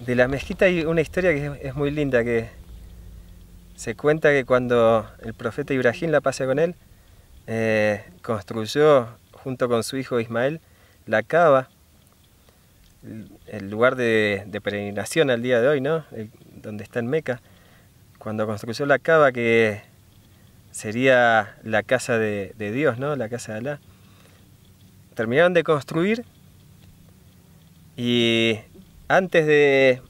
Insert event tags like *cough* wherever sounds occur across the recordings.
de la mezquita hay una historia que es muy linda, que se cuenta que cuando el profeta Ibrahim, la pase con él, eh, construyó junto con su hijo Ismael la cava, el lugar de, peregrinación al día de hoy, ¿no? donde está en Meca, cuando construyó la cava que sería la casa de, Dios, ¿no? La casa de Alá. Terminaron de construir y antes de,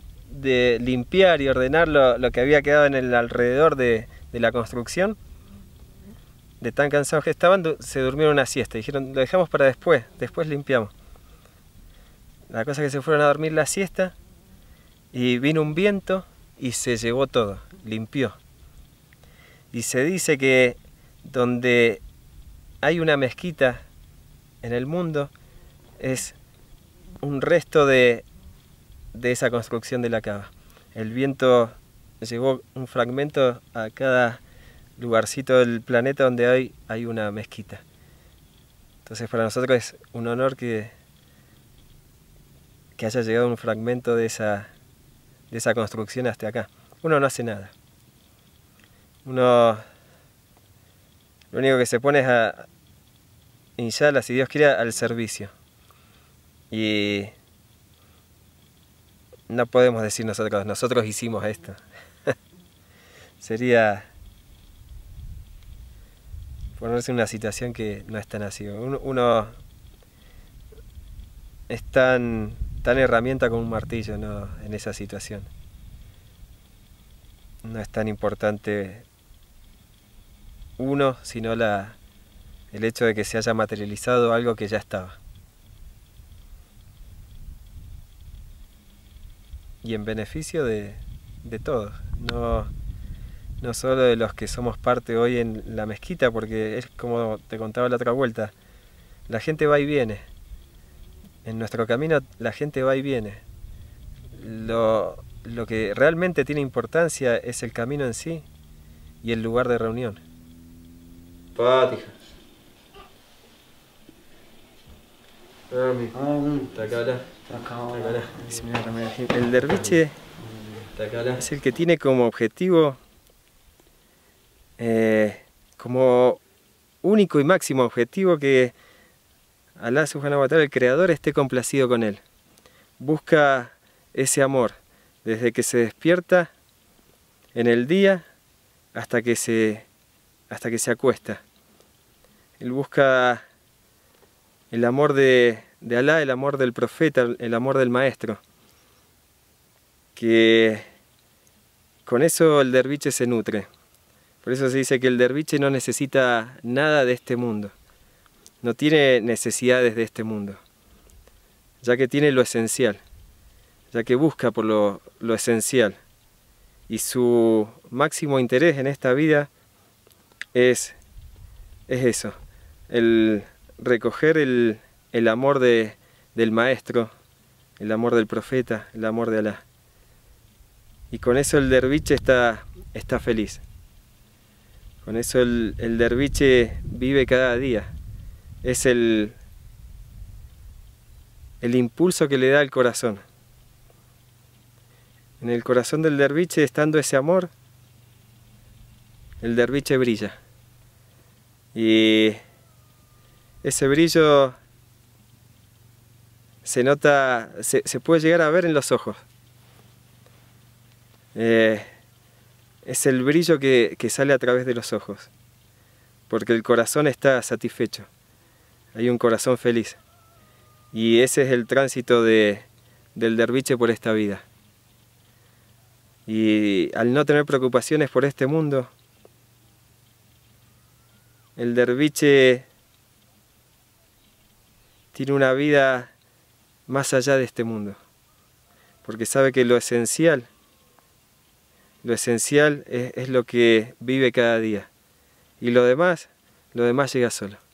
limpiar y ordenar lo, que había quedado en el alrededor de, de la construcción, de tan cansados que estaban, se durmieron una siesta. Dijeron, lo dejamos para después, después limpiamos. La cosa es que se fueron a dormir la siesta y vino un viento y se llevó todo, limpió. Y se dice que donde hay una mezquita en el mundo es un resto de de esa construcción de la cava. El viento llevó un fragmento a cada lugarcito del planeta donde hay una mezquita. Entonces para nosotros es un honor que, que haya llegado un fragmento de esa, de esa construcción hasta acá. Uno no hace nada. Uno lo único que se pone es a inshallah, si Dios quiere, al servicio. Y no podemos decir nosotros, nosotros hicimos esto. *laughs* Sería ponerse en una situación que no es tan así. Uno, es tan, herramienta como un martillo en esa situación. No es tan importante uno, sino la, el hecho de que se haya materializado algo que ya estaba. y en beneficio de, todos, no, no solo de los que somos parte hoy en la mezquita, porque es como te contaba la otra vuelta, la gente va y viene, en nuestro camino la gente va y viene, lo, que realmente tiene importancia es el camino en sí y el lugar de reunión. El derviche es el que tiene como objetivo, eh, como único y máximo objetivo que Alá subhanahu wa ta'ala, el creador, esté complacido con él. Busca ese amor desde que se despierta en el día hasta que se, hasta que se acuesta. Él busca el amor de, de Alá, el amor del profeta, el amor del maestro. Que con eso el derviche se nutre. Por eso se dice que el derviche no necesita nada de este mundo. No tiene necesidades de este mundo. Ya que tiene lo esencial. Ya que busca por lo, lo esencial. Y su máximo interés en esta vida es, es eso. El recoger el, amor del maestro, el amor del profeta, el amor de Alá. Y con eso el derviche está, está feliz. Con eso el, el derviche vive cada día. Es el, el impulso que le da el corazón. En el corazón del derviche, estando ese amor, el derviche brilla. Y ese brillo se nota, se, puede llegar a ver en los ojos. Eh, es el brillo que, sale a través de los ojos, porque el corazón está satisfecho, hay un corazón feliz. Y ese es el tránsito del derviche por esta vida. Y al no tener preocupaciones por este mundo, el derviche tiene una vida más allá de este mundo, porque sabe que lo esencial, lo esencial es, lo que vive cada día, y lo demás, lo demás llega solo.